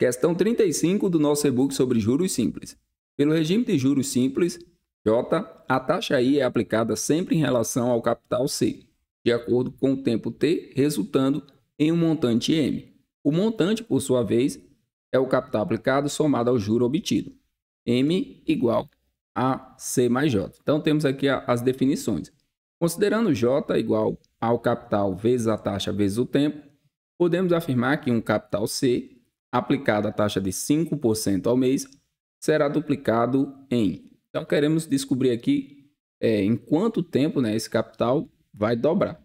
Questão 35 do nosso e-book sobre juros simples. Pelo regime de juros simples, J, a taxa I é aplicada sempre em relação ao capital C, de acordo com o tempo T, resultando em um montante M. O montante, por sua vez, é o capital aplicado somado ao juro obtido. M igual a C mais J. Então, temos aqui as definições. Considerando J igual ao capital vezes a taxa vezes o tempo, podemos afirmar que um capital C aplicada a taxa de 5% ao mês, será duplicado em. Então, queremos descobrir aqui é, em quanto tempo né, esse capital vai dobrar.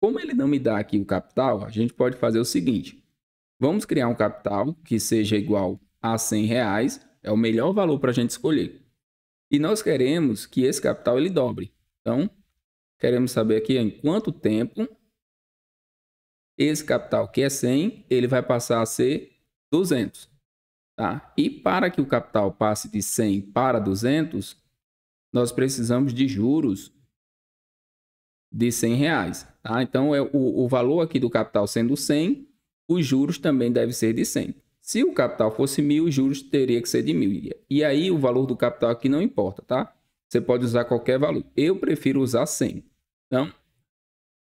Como ele não me dá aqui o capital, a gente pode fazer o seguinte. Vamos criar um capital que seja igual a 100 reais, é o melhor valor para a gente escolher. E nós queremos que esse capital ele dobre. Então, queremos saber aqui em quanto tempo esse capital que é 100, ele vai passar a ser 200. Tá? E para que o capital passe de 100 para 200, nós precisamos de juros de 100 reais. Tá? Então, é o, o valor aqui do capital sendo 100, os juros também devem ser de 100. Se o capital fosse mil, os juros teria que ser de mil. E aí, o valor do capital aqui não importa, tá? Você pode usar qualquer valor. Eu prefiro usar 100. Então,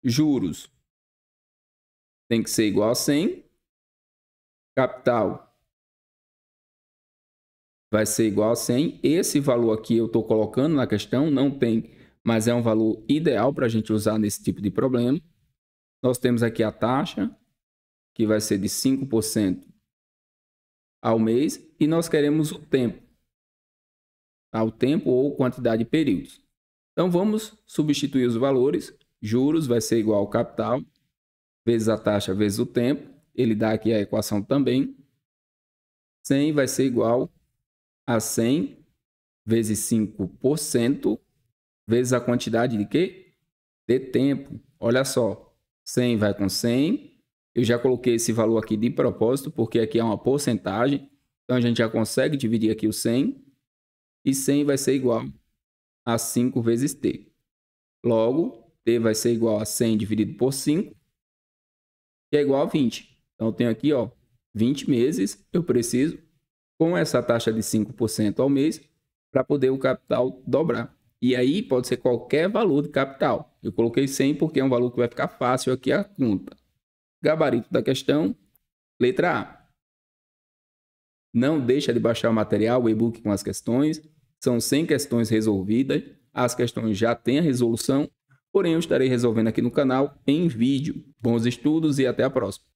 juros tem que ser igual a 100 capital vai ser igual a 100. Esse valor aqui eu estou colocando na questão, não tem, mas é um valor ideal para a gente usar nesse tipo de problema. Nós temos aqui a taxa, que vai ser de 5% ao mês, e nós queremos o tempo. ao tá? tempo ou quantidade de períodos. Então vamos substituir os valores. Juros vai ser igual ao capital, vezes a taxa, vezes o tempo ele dá aqui a equação também. 100 vai ser igual a 100 vezes 5% vezes a quantidade de quê? De tempo. Olha só, 100 vai com 100. Eu já coloquei esse valor aqui de propósito, porque aqui é uma porcentagem. Então, a gente já consegue dividir aqui o 100. E 100 vai ser igual a 5 vezes t. Logo, t vai ser igual a 100 dividido por 5, que é igual a 20. Então, eu tenho aqui, ó, 20 meses, eu preciso, com essa taxa de 5% ao mês, para poder o capital dobrar. E aí pode ser qualquer valor de capital. Eu coloquei 100 porque é um valor que vai ficar fácil aqui a conta. Gabarito da questão, letra A. Não deixa de baixar o material, o e-book com as questões. São 100 questões resolvidas. As questões já têm a resolução, porém eu estarei resolvendo aqui no canal em vídeo. Bons estudos e até a próxima.